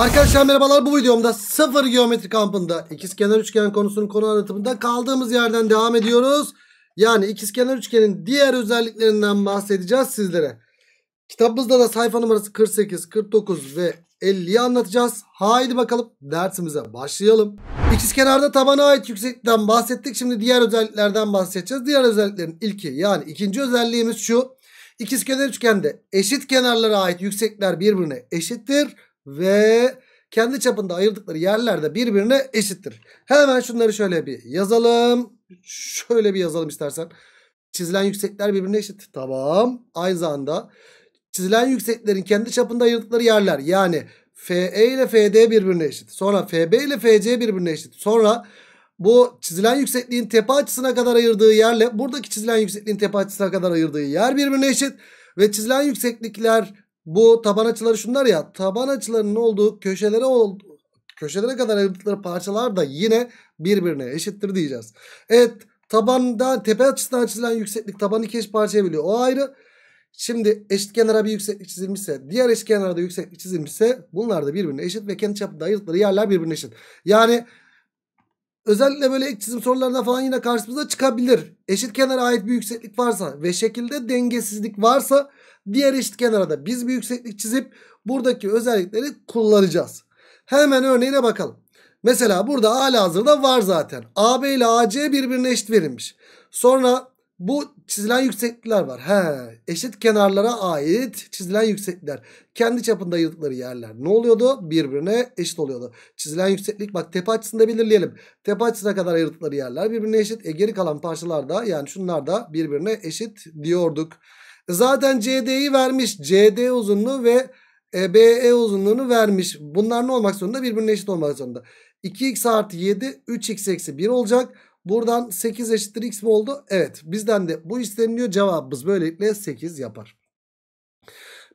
Arkadaşlar merhabalar bu videomda sıfır geometri kampında ikizkenar üçgen konusunun konu anlatımında kaldığımız yerden devam ediyoruz. Yani ikizkenar üçgenin diğer özelliklerinden bahsedeceğiz sizlere. Kitabımızda da sayfa numarası 48, 49 ve 50'yi anlatacağız. Haydi bakalım dersimize başlayalım. İkizkenarda tabana ait yükseklikten bahsettik. Şimdi diğer özelliklerden bahsedeceğiz. Diğer özelliklerin ilki yani ikinci özelliğimiz şu. İkizkenar üçgende eşit kenarlara ait yüksekler birbirine eşittir ve kendi çapında ayırdıkları yerlerde birbirine eşittir. Hemen şunları şöyle bir yazalım. Şöyle bir yazalım istersen. Çizilen yüksekler birbirine eşit. Tamam. Aynı anda çizilen yükseklerin kendi çapında ayırdıkları yerler. Yani FE ile FD birbirine eşit. Sonra FB ile FC birbirine eşit. Sonra bu çizilen yüksekliğin tepe açısına kadar ayırdığı yerle buradaki çizilen yüksekliğin tepe açısına kadar ayırdığı yer birbirine eşit. Ve çizilen yükseklikler bu taban açıları şunlar ya. Taban açılarının olduğu köşelere oldu, köşelere kadar ayrıldıkları parçalar da yine birbirine eşittir diyeceğiz. Evet tabanda tepe açısından çizilen yükseklik taban iki eş parçaya biliyor. O ayrı. Şimdi eşkenara bir yükseklik çizilmişse diğer eşit kenara da yükseklik çizilmişse bunlar da birbirine eşit ve kendi çapında ayırdıkları yerler birbirine eşit. Yani özellikle böyle ek çizim sorularında falan yine karşımıza çıkabilir. Eşit kenara ait bir yükseklik varsa ve şekilde dengesizlik varsa Diğer eşit kenara da biz bir yükseklik çizip buradaki özellikleri kullanacağız. Hemen örneğine bakalım. Mesela burada hala hazırda var zaten. AB ile AC birbirine eşit verilmiş. Sonra bu çizilen yükseklikler var. He, eşit kenarlara ait çizilen yükseklikler. Kendi çapında ayırdıkları yerler ne oluyordu? Birbirine eşit oluyordu. Çizilen yükseklik bak tepe açısında belirleyelim. Tepe açısına kadar ayırdıkları yerler birbirine eşit. E, geri kalan parçalar da yani şunlar da birbirine eşit diyorduk. Zaten CD'yi vermiş. CD uzunluğu ve BE e uzunluğunu vermiş. Bunlar ne olmak zorunda? Birbirine eşit olmak zorunda. 2x artı 7 3x eksi 1 olacak. Buradan 8 eşittir x mi oldu? Evet. Bizden de bu isteniliyor. Cevabımız böylelikle 8 yapar.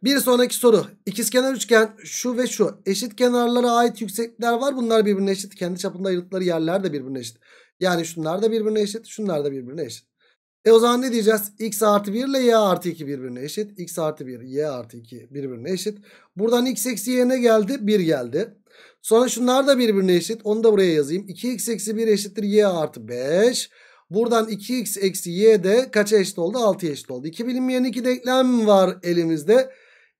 Bir sonraki soru. İkizkenar üçgen şu ve şu. Eşit kenarlara ait yükseklikler var. Bunlar birbirine eşit. Kendi çapında ayrıldıkları yerler de birbirine eşit. Yani şunlar da birbirine eşit. Şunlar da birbirine eşit. E o zaman ne diyeceğiz? X artı 1 ile Y artı 2 birbirine eşit. X artı 1, Y artı 2 birbirine eşit. Buradan X eksi Y ne geldi? 1 geldi. Sonra şunlar da birbirine eşit. Onu da buraya yazayım. 2X eksi 1 eşittir Y artı 5. Buradan 2X eksi Y de kaça eşit oldu? 6'ya eşit oldu. 2 bilinmeyen 2 denklem var elimizde.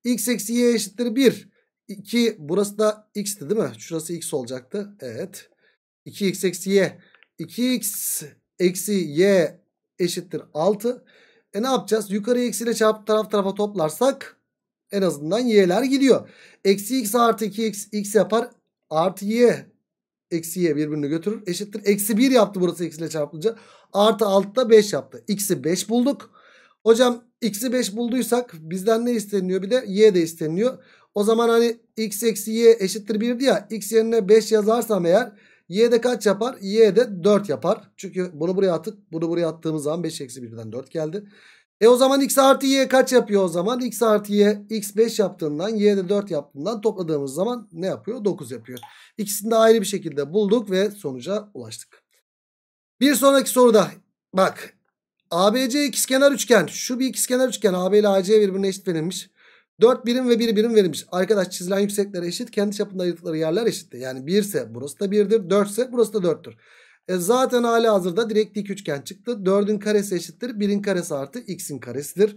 X eksi Y eşittir 1. 2 burası da x'ti değil mi? Şurası x olacaktı. Evet. 2x eksi y. 2x eksi y eşittir 6. E ne yapacağız? Yukarı eksiyle çarpıp taraf tarafa toplarsak en azından y'ler gidiyor. Eksi x artı 2 x, x yapar. Artı y eksi y birbirini götürür. Eşittir. Eksi 1 yaptı burası eksiyle ile çarpılınca. Artı 6 da 5 yaptı. X'i 5 bulduk. Hocam x'i 5 bulduysak bizden ne isteniyor? Bir de y de isteniyor. O zaman hani x eksi y eşittir 1'di ya. X yerine 5 yazarsam eğer Y de kaç yapar? Y de 4 yapar. Çünkü bunu buraya attık. Bunu buraya attığımız zaman 5 eksi 1'den 4 geldi. E o zaman x artı y kaç yapıyor o zaman? x artı y x 5 yaptığından y de 4 yaptığından topladığımız zaman ne yapıyor? 9 yapıyor. İkisini de ayrı bir şekilde bulduk ve sonuca ulaştık. Bir sonraki soruda bak ABC ikizkenar üçgen. Şu bir ikizkenar üçgen AB ile AC birbirine eşit verilmiş. 4 birim ve 1 birim verilmiş. Arkadaş çizilen yükseklere eşit. Kendi çapında ayırdıkları yerler eşitti. Yani 1 ise burası da 1'dir. 4 ise burası da 4'tür. E zaten hali hazırda direkt dik üçgen çıktı. 4'ün karesi eşittir. 1'in karesi artı x'in karesidir.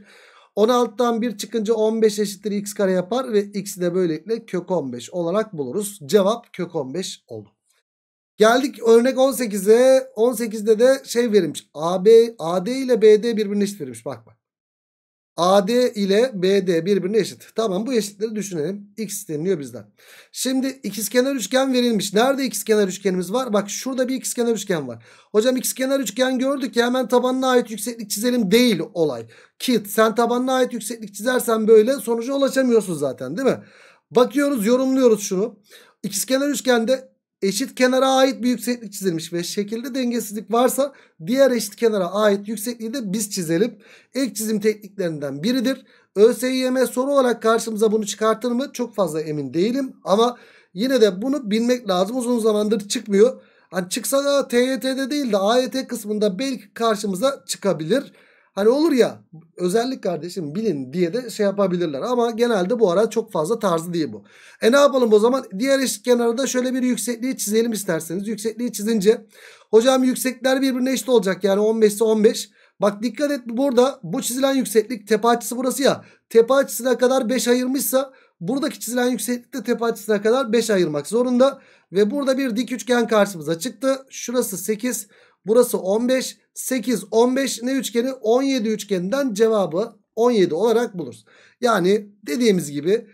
16'dan 1 çıkınca 15 eşittir x kare yapar ve x'i de böylelikle kök 15 olarak buluruz. Cevap kök 15 oldu. Geldik örnek 18'e. 18'de de şey verilmiş. AB, AD ile BD birbirine eşit verilmiş. Bak bak. AD ile BD birbirine eşit. Tamam bu eşitleri düşünelim. X deniliyor bizden. Şimdi ikizkenar üçgen verilmiş. Nerede ikizkenar üçgenimiz var? Bak şurada bir ikizkenar üçgen var. Hocam ikizkenar üçgen gördük ya hemen tabanına ait yükseklik çizelim değil olay. Kit, sen tabanına ait yükseklik çizersen böyle sonuca ulaşamıyorsun zaten değil mi? Bakıyoruz yorumluyoruz şunu. İkizkenar üçgende eşit kenara ait bir yükseklik çizilmiş ve şekilde dengesizlik varsa diğer eşit kenara ait yüksekliği de biz çizelim. İlk çizim tekniklerinden biridir. ÖSYM soru olarak karşımıza bunu çıkartır mı? Çok fazla emin değilim ama yine de bunu bilmek lazım. Uzun zamandır çıkmıyor. Hani çıksa da TYT'de değil de AYT kısmında belki karşımıza çıkabilir. Hani olur ya özellik kardeşim bilin diye de şey yapabilirler. Ama genelde bu ara çok fazla tarzı değil bu. E ne yapalım o zaman? Diğer eşit kenarda şöyle bir yüksekliği çizelim isterseniz. Yüksekliği çizince hocam yüksekler birbirine eşit olacak. Yani 15 ise 15. Bak dikkat et burada bu çizilen yükseklik tepe açısı burası ya. Tepe açısına kadar 5 ayırmışsa buradaki çizilen yükseklikte tepe açısına kadar 5 ayırmak zorunda. Ve burada bir dik üçgen karşımıza çıktı. Şurası 8. Burası 15. 8, 15 ne üçgeni? 17 üçgeninden cevabı 17 olarak buluruz. Yani dediğimiz gibi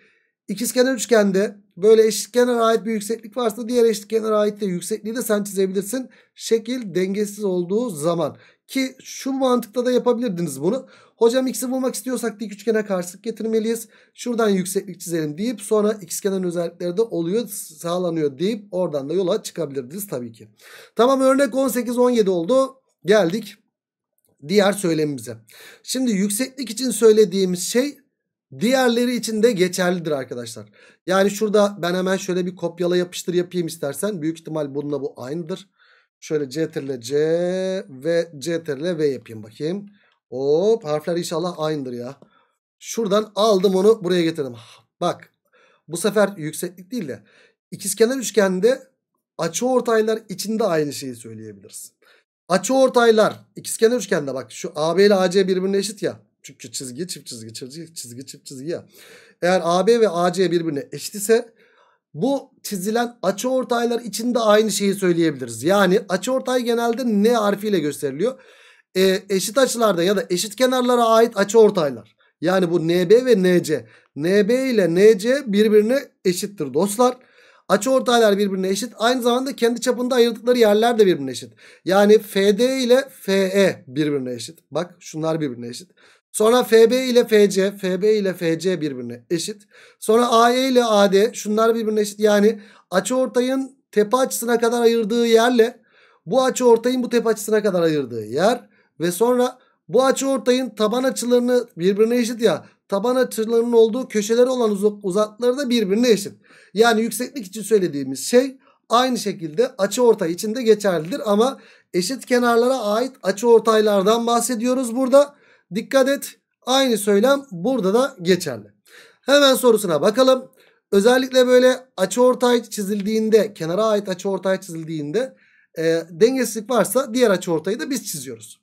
ikizkenar üçgende böyle eşitkenara ait bir yükseklik varsa diğer eşitkenara ait de yüksekliği de sen çizebilirsin. Şekil dengesiz olduğu zaman. Ki şu mantıkla da yapabilirdiniz bunu. Hocam x'i bulmak istiyorsak dik üçgene karşılık getirmeliyiz. Şuradan yükseklik çizelim deyip sonra x kenarın özellikleri de oluyor sağlanıyor deyip oradan da yola çıkabilirdiniz tabii ki. Tamam örnek 18-17 oldu. Geldik diğer söylemimize. Şimdi yükseklik için söylediğimiz şey diğerleri için de geçerlidir arkadaşlar. Yani şurada ben hemen şöyle bir kopyala yapıştır yapayım istersen. Büyük ihtimal bununla bu aynıdır. Şöyle Ctrl C ve Ctrl V yapayım bakayım. Hop harfler inşallah aynıdır ya. Şuradan aldım onu buraya getirdim. Bak bu sefer yükseklik değil de ikizkenar üçgende açı ortaylar içinde aynı şeyi söyleyebiliriz. Açı ortaylar ikizkenar üçgende bak şu AB ile AC birbirine eşit ya. Çünkü çizgi çift çizgi çizgi çizgi çift çizgi ya. Eğer AB ve AC birbirine eşit ise bu çizilen açıortaylar içinde aynı şeyi söyleyebiliriz. Yani açıortay genelde ne harfiyle gösteriliyor. E, eşit açılarda ya da eşit kenarlara ait açıortaylar. Yani bu NB ve NC. NB ile NC birbirine eşittir dostlar. Açıortaylar birbirine eşit. Aynı zamanda kendi çapında ayırdıkları yerler de birbirine eşit. Yani FD ile FE birbirine eşit. Bak şunlar birbirine eşit. Sonra FB ile FC, FB ile FC birbirine eşit. Sonra AE ile AD şunlar birbirine eşit. Yani açı ortayın tepe açısına kadar ayırdığı yerle bu açı ortayın bu tepe açısına kadar ayırdığı yer ve sonra bu açı ortayın taban açılarını birbirine eşit ya taban açılarının olduğu köşeleri olan uzak, uzaklıkları da birbirine eşit. Yani yükseklik için söylediğimiz şey aynı şekilde açı ortay için de geçerlidir ama eşit kenarlara ait açı ortaylardan bahsediyoruz burada. Dikkat et aynı söylem burada da geçerli. Hemen sorusuna bakalım. Özellikle böyle açı ortay çizildiğinde kenara ait açı ortay çizildiğinde e, dengesizlik varsa diğer açı ortayı da biz çiziyoruz.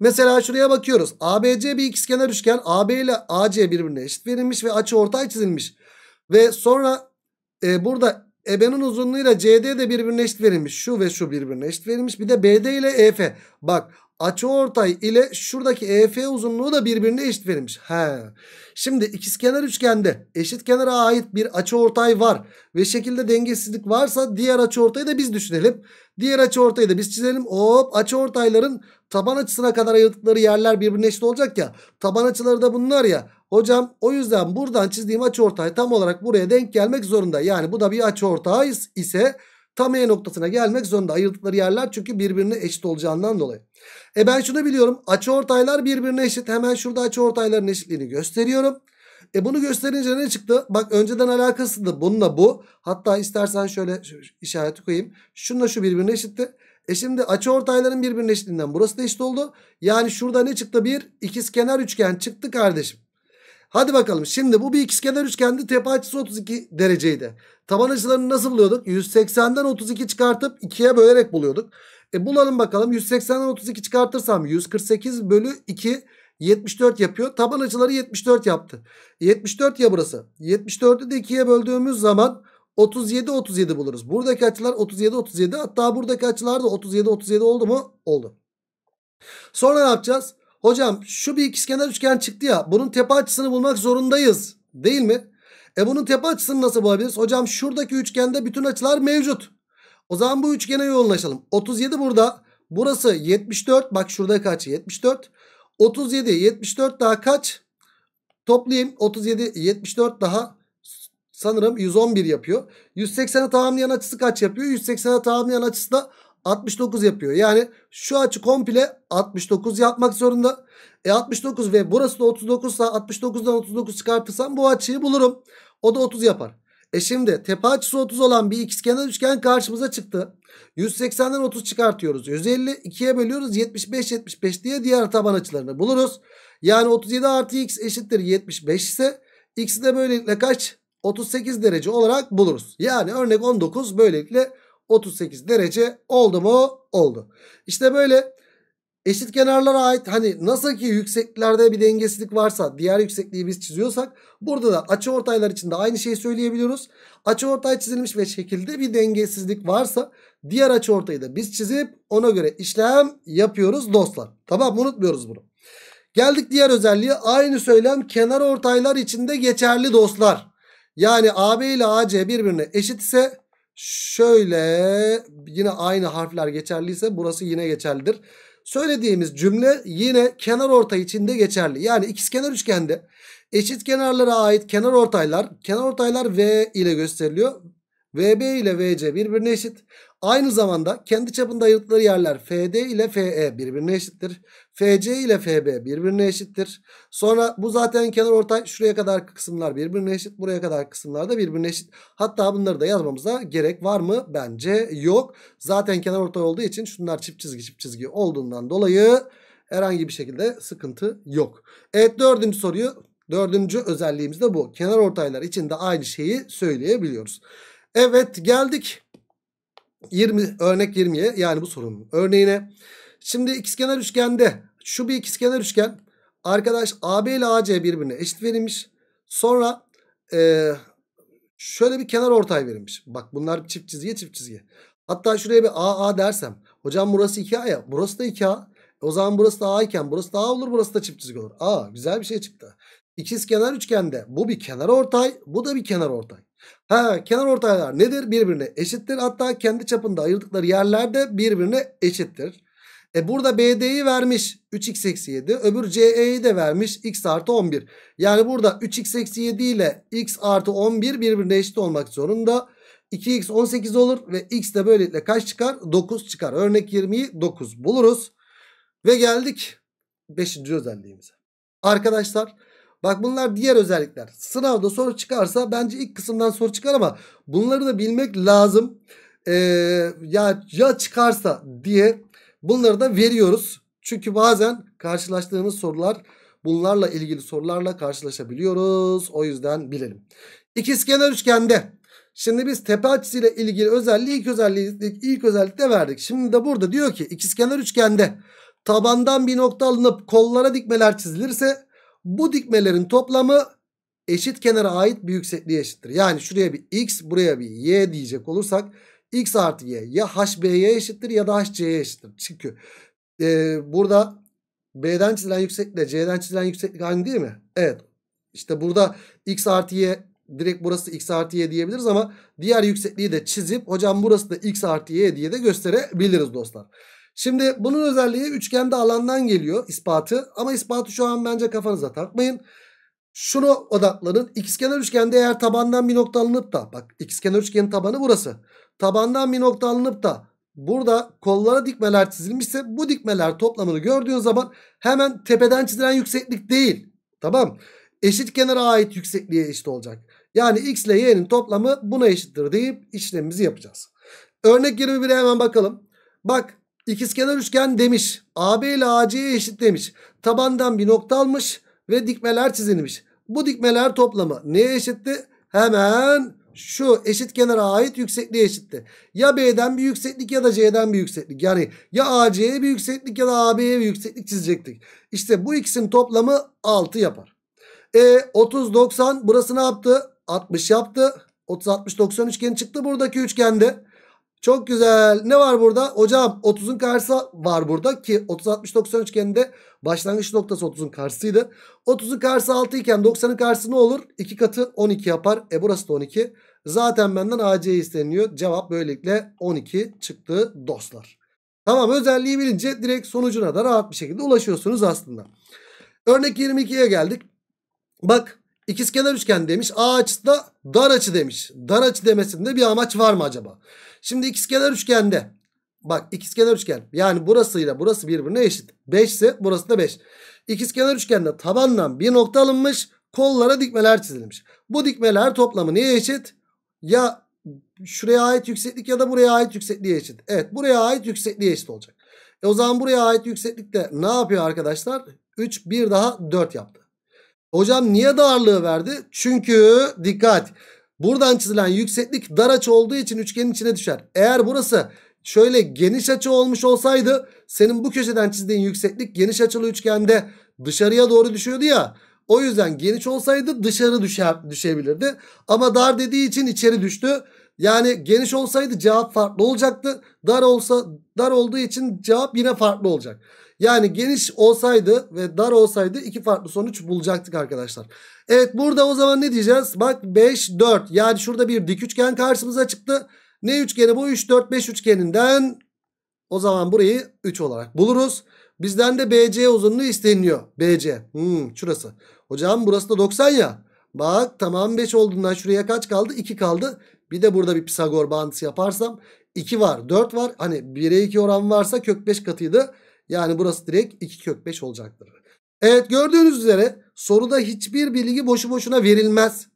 Mesela şuraya bakıyoruz. ABC bir ikizkenar üçgen. AB ile AC birbirine eşit verilmiş ve açı ortay çizilmiş. Ve sonra e, burada EB'nin uzunluğuyla CD de birbirine eşit verilmiş. Şu ve şu birbirine eşit verilmiş. Bir de BD ile EF. Bak açıortay ile şuradaki EF uzunluğu da birbirine eşit verilmiş. He. Şimdi ikizkenar üçgende eşit kenara ait bir açıortay var ve şekilde dengesizlik varsa diğer açıortayı da biz düşünelim. Diğer açıortayı da biz çizelim. Hop açıortayların taban açısına kadar ayırdıkları yerler birbirine eşit olacak ya. Taban açıları da bunlar ya. Hocam o yüzden buradan çizdiğim açıortay tam olarak buraya denk gelmek zorunda. Yani bu da bir açıortay ise Tam E noktasına gelmek zorunda. Ayırdıkları yerler çünkü birbirine eşit olacağından dolayı. E ben şunu biliyorum. Açı ortaylar birbirine eşit. Hemen şurada açı ortayların eşitliğini gösteriyorum. E bunu gösterince ne çıktı? Bak önceden alakasıydı bununla bu. Hatta istersen şöyle işareti koyayım. Şununla şu birbirine eşitti. E şimdi açı ortayların birbirine eşitliğinden burası da eşit oldu. Yani şurada ne çıktı? Bir ikizkenar üçgen çıktı kardeşim. Hadi bakalım şimdi bu bir ikizkenar üçgende tepe açısı 32 dereceydi. Taban açılarını nasıl buluyorduk? 180'den 32 çıkartıp 2'ye bölerek buluyorduk. E bulalım bakalım 180'den 32 çıkartırsam 148 bölü 2 74 yapıyor. Taban açıları 74 yaptı. 74 ya burası. 74'ü de 2'ye böldüğümüz zaman 37 37 buluruz. Buradaki açılar 37 37 hatta buradaki açılar da 37 37 oldu mu? Oldu. Sonra ne yapacağız? Hocam şu bir ikizkenar üçgen çıktı ya. Bunun tepe açısını bulmak zorundayız. Değil mi? E bunun tepe açısını nasıl bulabiliriz? Hocam şuradaki üçgende bütün açılar mevcut. O zaman bu üçgene yoğunlaşalım. 37 burada. Burası 74. Bak şurada kaç? 74. 37, 74 daha kaç? Toplayayım. 37, 74 daha sanırım 111 yapıyor. 180'e tamamlayan açısı kaç yapıyor? 180'e tamamlayan açısı da 69 yapıyor. Yani şu açı komple 69 yapmak zorunda. E 69 ve burası da 39 ise 69'dan 39 çıkartırsam bu açıyı bulurum. O da 30 yapar. E şimdi tepe açısı 30 olan bir ikizkenar üçgen karşımıza çıktı. 180'den 30 çıkartıyoruz. 150 2'ye bölüyoruz. 75 75 diye diğer taban açılarını buluruz. Yani 37 artı x eşittir 75 ise x'i de böylelikle kaç? 38 derece olarak buluruz. Yani örnek 19 böylelikle 38 derece oldu mu? Oldu. İşte böyle eşit kenarlara ait hani nasıl ki yüksekliklerde bir dengesizlik varsa diğer yüksekliği biz çiziyorsak burada da açıortaylar için de aynı şeyi söyleyebiliyoruz. Açıortay çizilmiş ve şekilde bir dengesizlik varsa diğer açıortayı da biz çizip ona göre işlem yapıyoruz dostlar. Tamam unutmuyoruz bunu. Geldik diğer özelliğe. Aynı söylem kenar ortaylar içinde geçerli dostlar. Yani AB ile AC birbirine eşit ise Şöyle yine aynı harfler geçerliyse burası yine geçerlidir. Söylediğimiz cümle yine kenar orta içinde geçerli. Yani ikizkenar üçgende eşit kenarlara ait kenar ortaylar, kenar ortaylar V ile gösteriliyor. VB ile VC birbirine eşit. Aynı zamanda kendi çapında ayırdıkları yerler FD ile FE birbirine eşittir. FC ile FB birbirine eşittir. Sonra bu zaten kenar ortay şuraya kadar kısımlar birbirine eşit. Buraya kadar kısımlar da birbirine eşit. Hatta bunları da yazmamıza gerek var mı? Bence yok. Zaten kenar ortay olduğu için şunlar çift çizgi çift çizgi olduğundan dolayı herhangi bir şekilde sıkıntı yok. Evet dördüncü soruyu dördüncü özelliğimiz de bu. Kenar ortaylar için de aynı şeyi söyleyebiliyoruz. Evet geldik 20 örnek 20'ye yani bu sorunun örneğine. Şimdi ikizkenar üçgende şu bir ikizkenar üçgen arkadaş AB ile AC birbirine eşit verilmiş. Sonra e, şöyle bir kenar ortay verilmiş. Bak bunlar çift çizgi, çift çizgi. Hatta şuraya bir AA dersem. Hocam burası 2A ya burası da 2A. E, o zaman burası da A iken burası da A olur burası da çift çizgi olur. A, güzel bir şey çıktı. İkizkenar üçgende bu bir kenar ortay, bu da bir kenar ortay. Ha kenar ortaylar nedir? Birbirine eşittir. Hatta kendi çapında ayırdıkları yerler de birbirine eşittir. E burada BD'yi vermiş 3x eksi 7. Öbür CE'yi de vermiş x artı 11. Yani burada 3x eksi 7 ile x artı 11 birbirine eşit olmak zorunda. 2x 18 olur ve x de böylelikle kaç çıkar? 9 çıkar. Örnek 20'yi 9 buluruz. Ve geldik 5. özelliğimize. Arkadaşlar Bak bunlar diğer özellikler. Sınavda soru çıkarsa bence ilk kısımdan soru çıkar ama bunları da bilmek lazım. Ee, ya, ya çıkarsa diye bunları da veriyoruz. Çünkü bazen karşılaştığımız sorular bunlarla ilgili sorularla karşılaşabiliyoruz. O yüzden bilelim. İkizkenar üçgende Şimdi biz tepe açısıyla ilgili özelliği ilk özelliği ilk özellikte verdik. Şimdi de burada diyor ki ikizkenar üçgende tabandan bir nokta alınıp kollara dikmeler çizilirse bu dikmelerin toplamı eşit kenara ait bir yüksekliğe eşittir. Yani şuraya bir x buraya bir y diyecek olursak x artı y ya hb'ye eşittir ya da hc'ye eşittir. Çünkü e, burada b'den çizilen yükseklikle c'den çizilen yükseklik aynı değil mi? Evet. İşte burada x artı y direkt burası x artı y diyebiliriz ama diğer yüksekliği de çizip hocam burası da x artı y diye de gösterebiliriz dostlar. Şimdi bunun özelliği üçgende alandan geliyor ispatı. Ama ispatı şu an bence kafanıza takmayın. Şunu odaklanın. İkizkenar üçgende eğer tabandan bir nokta alınıp da bak ikizkenar üçgenin tabanı burası. Tabandan bir nokta alınıp da burada kollara dikmeler çizilmişse bu dikmeler toplamını gördüğün zaman hemen tepeden çizilen yükseklik değil. Tamam. Eşit kenara ait yüksekliğe eşit olacak. Yani x ile y'nin toplamı buna eşittir deyip işlemimizi yapacağız. Örnek 21'e hemen bakalım. Bak İkizkenar üçgen demiş. AB ile AC'ye eşit demiş. Tabandan bir nokta almış ve dikmeler çizilmiş. Bu dikmeler toplamı neye eşitti? Hemen şu eşit kenara ait yüksekliğe eşitti. Ya B'den bir yükseklik ya da C'den bir yükseklik. Yani ya AC'ye bir yükseklik ya da AB'ye bir yükseklik çizecektik. İşte bu ikisinin toplamı 6 yapar. E 30 90 burası ne yaptı? 60 yaptı. 30 60 90 üçgeni çıktı buradaki üçgende. Çok güzel. Ne var burada? Hocam 30'un karşısı var burada ki 30 60 90 üçgeninde başlangıç noktası 30'un karşısıydı. 30'un karşısı 6 iken 90'ın karşısı ne olur? 2 katı 12 yapar. E burası da 12. Zaten benden AC isteniyor. Cevap böylelikle 12 çıktı dostlar. Tamam özelliği bilince direkt sonucuna da rahat bir şekilde ulaşıyorsunuz aslında. Örnek 22'ye geldik. Bak ikizkenar üçgen demiş. A açısı da dar açı demiş. Dar açı demesinde bir amaç var mı acaba? Şimdi ikizkenar üçgende bak ikizkenar üçgen yani burasıyla burası birbirine eşit. 5 ise burası da 5. İkizkenar üçgende tabandan bir nokta alınmış kollara dikmeler çizilmiş. Bu dikmeler toplamı neye eşit? Ya şuraya ait yükseklik ya da buraya ait yüksekliğe eşit. Evet buraya ait yüksekliğe eşit olacak. E o zaman buraya ait yükseklikte ne yapıyor arkadaşlar? 3 bir daha 4 yaptı. Hocam niye darlığı verdi? Çünkü dikkat Buradan çizilen yükseklik dar açı olduğu için üçgenin içine düşer. Eğer burası şöyle geniş açı olmuş olsaydı senin bu köşeden çizdiğin yükseklik geniş açılı üçgende dışarıya doğru düşüyordu ya. O yüzden geniş olsaydı dışarı düşe, düşebilirdi. Ama dar dediği için içeri düştü. Yani geniş olsaydı cevap farklı olacaktı. Dar olsa dar olduğu için cevap yine farklı olacak. Yani geniş olsaydı ve dar olsaydı iki farklı sonuç bulacaktık arkadaşlar. Evet burada o zaman ne diyeceğiz? Bak 5 4 yani şurada bir dik üçgen karşımıza çıktı. Ne üçgeni bu? 3 4 5 üçgeninden o zaman burayı 3 olarak buluruz. Bizden de BC uzunluğu isteniyor. BC. Hmm, şurası. Hocam burası da 90 ya. Bak tamam 5 olduğundan şuraya kaç kaldı? 2 kaldı. Bir de burada bir Pisagor bağıntısı yaparsam 2 var 4 var. Hani 1'e 2 oran varsa kök 5 katıydı. Yani burası direkt 2 kök 5 olacaktır. Evet gördüğünüz üzere soruda hiçbir bilgi boşu boşuna verilmez.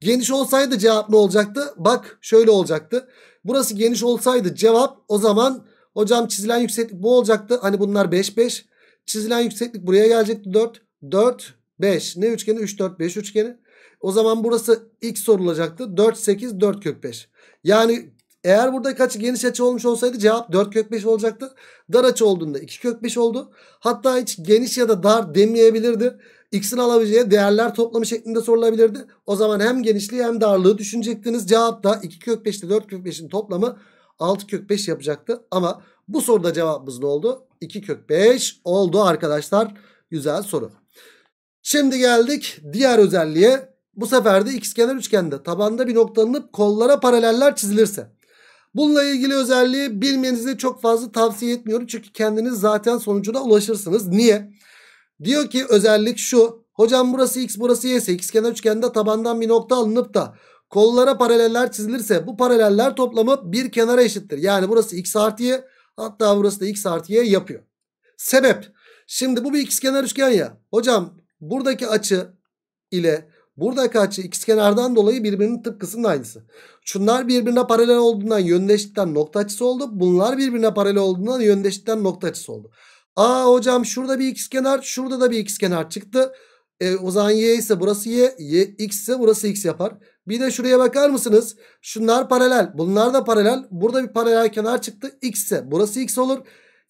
Geniş olsaydı cevap ne olacaktı? Bak şöyle olacaktı. Burası geniş olsaydı cevap o zaman hocam çizilen yükseklik bu olacaktı. Hani bunlar 5 5. Çizilen yükseklik buraya gelecekti 4. 4 5. Ne üçgeni? 3 4 5 üçgeni. O zaman burası x sorulacaktı. 4 8 4 kök 5. Yani eğer burada kaç geniş açı olmuş olsaydı cevap 4 kök 5 olacaktı. Dar açı olduğunda 2 kök 5 oldu. Hatta hiç geniş ya da dar demeyebilirdi. X'in alabileceği değerler toplamı şeklinde sorulabilirdi. O zaman hem genişliği hem darlığı düşünecektiniz. Cevap da 2 kök 5 ile 4 kök 5'in toplamı 6 kök 5 yapacaktı. Ama bu soruda cevabımız ne oldu? 2 kök 5 oldu arkadaşlar. Güzel soru. Şimdi geldik diğer özelliğe. Bu sefer de ikizkenar üçgende tabanda bir nokta alınıp kollara paraleller çizilirse. Bununla ilgili özelliği bilmenizi çok fazla tavsiye etmiyorum. Çünkü kendiniz zaten sonucuna ulaşırsınız. Niye? Diyor ki özellik şu. Hocam burası x burası y ise ikizkenar üçgende tabandan bir nokta alınıp da kollara paraleller çizilirse bu paraleller toplamı bir kenara eşittir. Yani burası x artı y hatta burası da x artı y yapıyor. Sebep. Şimdi bu bir ikizkenar üçgen ya. Hocam buradaki açı ile Burada kaç x kenardan dolayı birbirinin tıpkısının aynısı. Şunlar birbirine paralel olduğundan yöndeşlikten nokta açısı oldu. Bunlar birbirine paralel olduğundan yöndeşlikten nokta açısı oldu. Aa hocam şurada bir x kenar, şurada da bir x kenar çıktı. E, o zaman y ise burası y, y x ise burası x yapar. Bir de şuraya bakar mısınız? Şunlar paralel, bunlar da paralel. Burada bir paralel kenar çıktı. x ise burası x olur.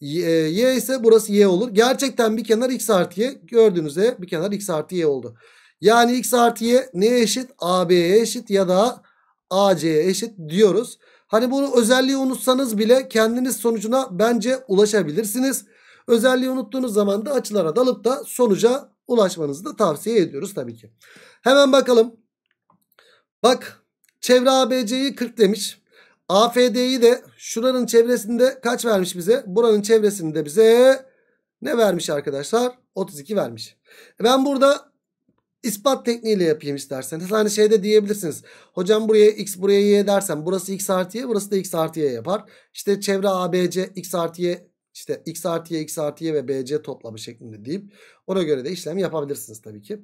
Y, e, y ise burası y olur. Gerçekten bir kenar x artı y. Gördüğünüzde bir kenar x artı y oldu. Yani x artı y neye eşit? AB'ye eşit ya da AC'ye eşit diyoruz. Hani bunu özelliği unutsanız bile kendiniz sonucuna bence ulaşabilirsiniz. Özelliği unuttuğunuz zaman da açılara dalıp da sonuca ulaşmanızı da tavsiye ediyoruz tabii ki. Hemen bakalım. Bak çevre ABC'yi 40 demiş. AFD'yi de şuranın çevresinde kaç vermiş bize? Buranın çevresinde bize ne vermiş arkadaşlar? 32 vermiş. Ben burada İspat tekniğiyle yapayım isterseniz. Hani şeyde diyebilirsiniz. Hocam buraya x buraya y dersem, burası x artı y burası da x artı y yapar. İşte çevre ABC x artı y işte x artı y x artı y ve bc toplamı şeklinde deyip ona göre de işlem yapabilirsiniz tabii ki.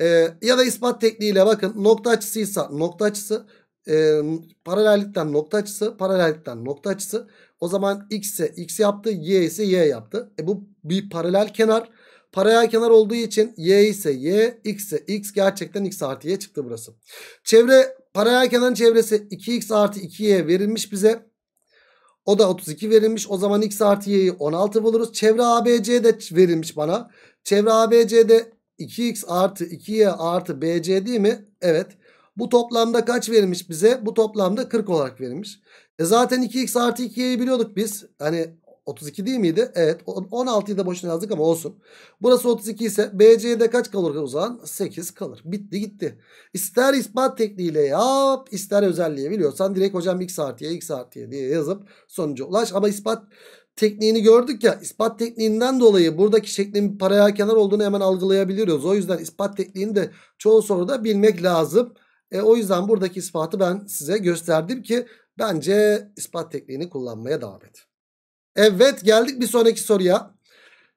Ee, ya da ispat tekniğiyle bakın nokta açısıysa nokta açısı e, paralellikten nokta açısı paralellikten nokta açısı. O zaman x ise x yaptı y ise y yaptı. E, bu bir paralel kenar. Paraya kenar olduğu için y ise y, x ise x gerçekten x artı y çıktı burası. Çevre paraya kenarın çevresi 2x artı 2y verilmiş bize. O da 32 verilmiş. O zaman x artı y'yi 16 buluruz. Çevre ABC de verilmiş bana. Çevre ABC'de 2x artı 2y artı bc değil mi? Evet. Bu toplamda kaç verilmiş bize? Bu toplamda 40 olarak verilmiş. E zaten 2x artı 2y'yi biliyorduk biz. Hani 32 değil miydi? Evet 16'yı da boşuna yazdık ama olsun. Burası 32 ise BC'ye de kaç kalır o zaman? 8 kalır. Bitti gitti. İster ispat tekniğiyle yap ister özelliği biliyorsan direkt hocam x artıya x artıya diye yazıp sonuca ulaş. Ama ispat tekniğini gördük ya ispat tekniğinden dolayı buradaki şeklin paraya kenar olduğunu hemen algılayabiliyoruz. O yüzden ispat tekniğini de çoğu soruda bilmek lazım. E, o yüzden buradaki ispatı ben size gösterdim ki bence ispat tekniğini kullanmaya devam edin. Evet geldik bir sonraki soruya.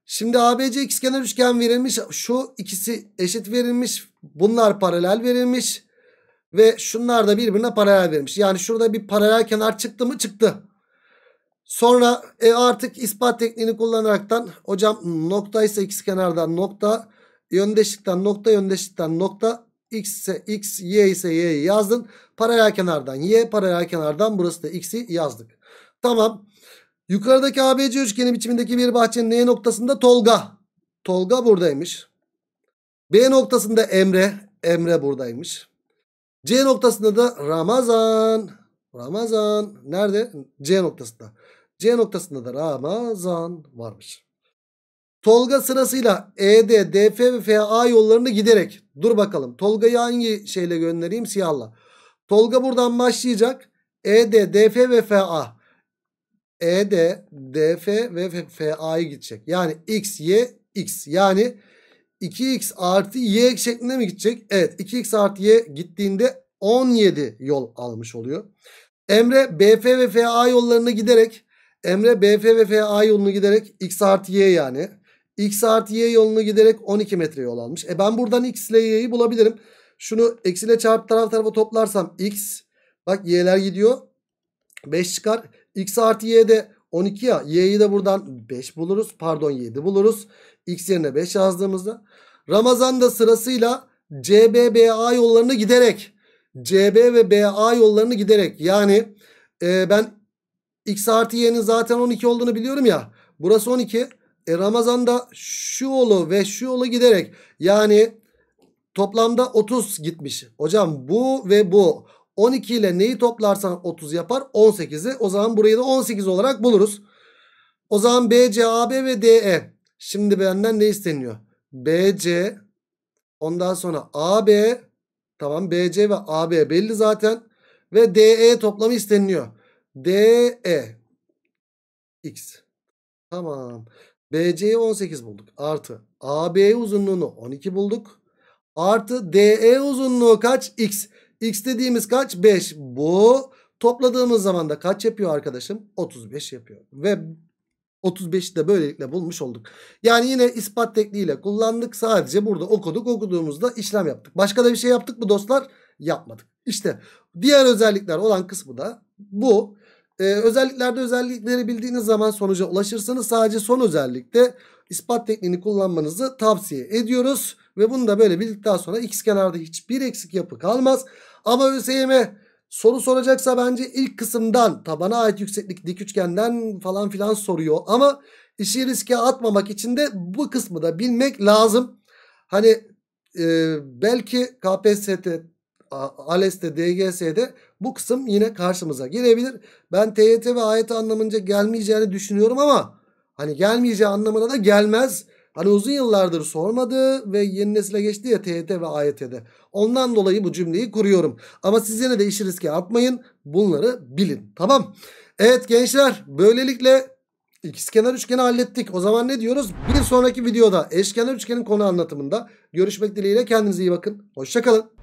Şimdi ABC ikizkenar üçgen verilmiş. Şu ikisi eşit verilmiş. Bunlar paralel verilmiş. Ve şunlar da birbirine paralel verilmiş. Yani şurada bir paralel kenar çıktı mı? Çıktı. Sonra e, artık ispat tekniğini kullanaraktan hocam nokta ise X ikizkenardan nokta yöndeşlikten nokta yöndeşlikten nokta x ise x y ise y'yi yazdın. Paralel kenardan y paralel kenardan burası da x'i yazdık. Tamam. Yukarıdaki ABC üçgeni biçimindeki bir bahçenin E noktasında Tolga. Tolga buradaymış. B noktasında Emre. Emre buradaymış. C noktasında da Ramazan. Ramazan. Nerede? C noktasında. C noktasında da Ramazan varmış. Tolga sırasıyla ED, DF ve FA yollarını giderek. Dur bakalım. Tolga'yı hangi şeyle göndereyim? Siyahla. Tolga buradan başlayacak. ED, DF ve FA. ED, DF ve FA'yı gidecek. Yani X, Y, X. Yani 2X artı Y şeklinde mi gidecek? Evet 2X artı Y gittiğinde 17 yol almış oluyor. Emre BF ve FA yollarını giderek Emre BF ve FA yolunu giderek X artı Y yani. X artı Y yolunu giderek 12 metre yol almış. E ben buradan X ile Y'yi bulabilirim. Şunu X ile çarp taraf tarafa toplarsam X. Bak Y'ler gidiyor. 5 çıkar. X artı Y'de 12 ya. Y'yi de buradan 5 buluruz. Pardon 7 buluruz. X yerine 5 yazdığımızda. Ramazan da sırasıyla CBBA yollarını giderek CB ve BA yollarını giderek yani e, ben X artı Y'nin zaten 12 olduğunu biliyorum ya. Burası 12. E, Ramazan'da şu yolu ve şu yolu giderek yani toplamda 30 gitmiş. Hocam bu ve bu 12 ile neyi toplarsan 30 yapar 18'i. O zaman burayı da 18 olarak buluruz. O zaman BC, AB ve DE. Şimdi benden ne isteniyor? BC ondan sonra AB tamam BC ve AB belli zaten ve DE toplamı isteniyor. DE X tamam. BC'yi 18 bulduk. Artı AB uzunluğunu 12 bulduk. Artı DE uzunluğu kaç? X. X dediğimiz kaç? 5. Bu topladığımız zaman da kaç yapıyor arkadaşım? 35 yapıyor. Ve 35'i de böylelikle bulmuş olduk. Yani yine ispat tekniğiyle kullandık. Sadece burada okuduk. Okuduğumuzda işlem yaptık. Başka da bir şey yaptık mı dostlar? Yapmadık. İşte diğer özellikler olan kısmı da bu. Ee, özelliklerde özellikleri bildiğiniz zaman sonuca ulaşırsınız. Sadece son özellikte ispat tekniğini kullanmanızı tavsiye ediyoruz. Ve bunu da böyle bildikten sonra x kenarda hiçbir eksik yapı kalmaz. Ama ÖSYM soru soracaksa bence ilk kısımdan tabana ait yükseklik dik üçgenden falan filan soruyor. Ama işi riske atmamak için de bu kısmı da bilmek lazım. Hani e, belki KPSS'de, ALES'de, DGS'de bu kısım yine karşımıza gelebilir. Ben TYT ve AYT anlamınca gelmeyeceğini düşünüyorum ama Hani gelmeyeceği anlamına da gelmez. Hani uzun yıllardır sormadı ve yeni nesile geçti ya TYT ve AYT'de. Ondan dolayı bu cümleyi kuruyorum. Ama siz yine de işi riske atmayın. Bunları bilin. Tamam. Evet gençler böylelikle ikizkenar üçgeni hallettik. O zaman ne diyoruz? Bir sonraki videoda eşkenar üçgenin konu anlatımında görüşmek dileğiyle kendinize iyi bakın. Hoşçakalın.